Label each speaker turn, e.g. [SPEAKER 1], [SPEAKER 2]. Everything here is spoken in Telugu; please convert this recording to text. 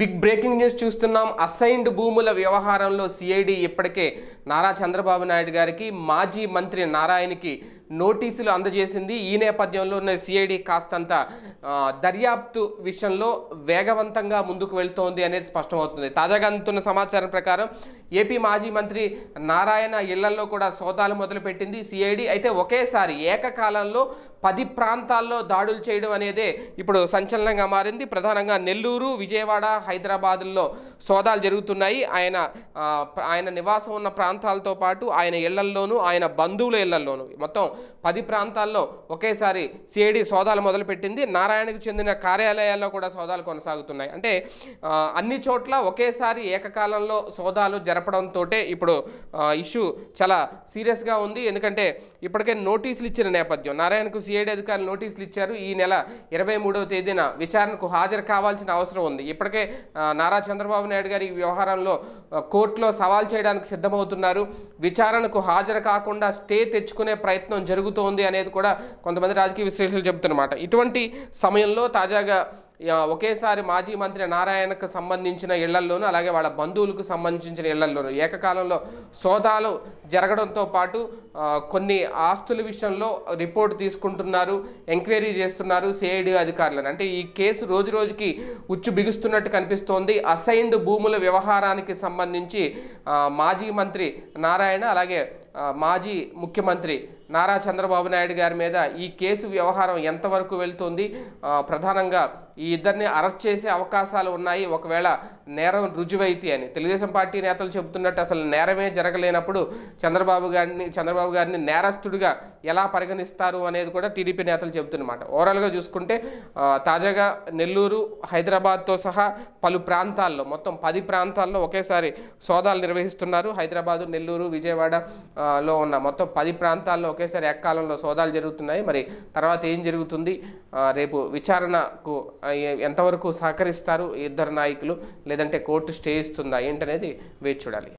[SPEAKER 1] బిగ్ బ్రేకింగ్ న్యూస్ చూస్తున్నాం అసైన్డ్ భూముల వ్యవహారంలో సిఐడి ఇప్పటికే నారా చంద్రబాబు నాయుడు గారికి మాజీ మంత్రి నారాయణకి నోటీసులు అందజేసింది ఈ నేపథ్యంలో ఉన్న సిఐడి కాస్తంత దర్యాప్తు విషయంలో వేగవంతంగా ముందుకు వెళ్తోంది అనేది స్పష్టమవుతుంది తాజాగా అందుతున్న సమాచారం ప్రకారం ఏపీ మాజీ మంత్రి నారాయణ ఇళ్లలో కూడా సోదాలు మొదలుపెట్టింది సిఐడి అయితే ఒకేసారి ఏకకాలంలో పది ప్రాంతాల్లో దాడులు చేయడం అనేదే ఇప్పుడు సంచలనంగా మారింది ప్రధానంగా నెల్లూరు విజయవాడ హైదరాబాద్లో సోదాలు జరుగుతున్నాయి ఆయన ఆయన నివాసం ఉన్న ప్రాంతాలతో పాటు ఆయన ఇళ్లల్లోనూ ఆయన బంధువుల ఇళ్లల్లోనూ మొత్తం పది ప్రాంతాల్లో ఒకేసారి సిఐడి సోదాలు మొదలుపెట్టింది నారాయణకు చెందిన కార్యాలయాల్లో కూడా సోదాలు కొనసాగుతున్నాయి అంటే అన్ని చోట్ల ఒకేసారి ఏకకాలంలో సోదాలు జరపడంతో ఇప్పుడు ఇష్యూ చాలా సీరియస్గా ఉంది ఎందుకంటే ఇప్పటికే నోటీసులు ఇచ్చిన నేపథ్యం నారాయణకు సిఐడి అధికారులు నోటీసులు ఇచ్చారు ఈ నెల ఇరవై మూడవ తేదీన విచారణకు హాజరు కావాల్సిన అవసరం ఉంది ఇప్పటికే నారా చంద్రబాబు నాయుడు గారి ఈ వ్యవహారంలో కోర్టులో సవాల్ చేయడానికి సిద్ధమవుతున్నారు విచారణకు హాజరు కాకుండా స్టే తెచ్చుకునే ప్రయత్నం జరుగుతోంది అనేది కూడా కొంతమంది రాజకీయ విశ్లేషకులు చెబుతున్నమాట ఇటువంటి సమయంలో తాజాగా ఒకేసారి మాజీ మంత్రి నారాయణకు సంబంధించిన ఇళ్లల్లోనూ అలాగే వాళ్ళ బంధువులకు సంబంధించిన ఇళ్లల్లోనూ ఏకకాలంలో సోదాలు జరగడంతో పాటు కొన్ని ఆస్తుల విషయంలో రిపోర్ట్ తీసుకుంటున్నారు ఎంక్వైరీ చేస్తున్నారు సిఐడి అధికారులను అంటే ఈ కేసు రోజు రోజుకి ఉచ్చు బిగుస్తున్నట్టు కనిపిస్తోంది అసైన్డ్ భూముల వ్యవహారానికి సంబంధించి మాజీ మంత్రి నారాయణ అలాగే మాజీ ముఖ్యమంత్రి నారా చంద్రబాబు నాయుడు గారి మీద ఈ కేసు వ్యవహారం ఎంతవరకు వెళ్తుంది ప్రధానంగా ఈ ఇద్దరిని అరెస్ట్ చేసే అవకాశాలు ఉన్నాయి ఒకవేళ నేరం రుజువైతే అని తెలుగుదేశం పార్టీ నేతలు చెబుతున్నట్టు అసలు నేరమే జరగలేనప్పుడు చంద్రబాబు గారిని చంద్రబాబు గారిని నేరస్తుడిగా ఎలా పరిగణిస్తారు అనేది కూడా టీడీపీ నేతలు చెబుతున్నమాట ఓవరాల్గా చూసుకుంటే తాజాగా నెల్లూరు హైదరాబాద్తో సహా పలు ప్రాంతాల్లో మొత్తం పది ప్రాంతాల్లో ఒకేసారి సోదాలు నిర్వహిస్తున్నారు హైదరాబాదు నెల్లూరు విజయవాడలో ఉన్న మొత్తం పది ప్రాంతాల్లో ఒకేసారి ఎక్కాలంలో సోదాలు జరుగుతున్నాయి మరి తర్వాత ఏం జరుగుతుంది రేపు విచారణకు ఎంతవరకు సహకరిస్తారు ఇద్దరు నాయకులు లేదంటే కోర్టు స్టే ఇస్తుందా ఏంటనేది వేచి చూడాలి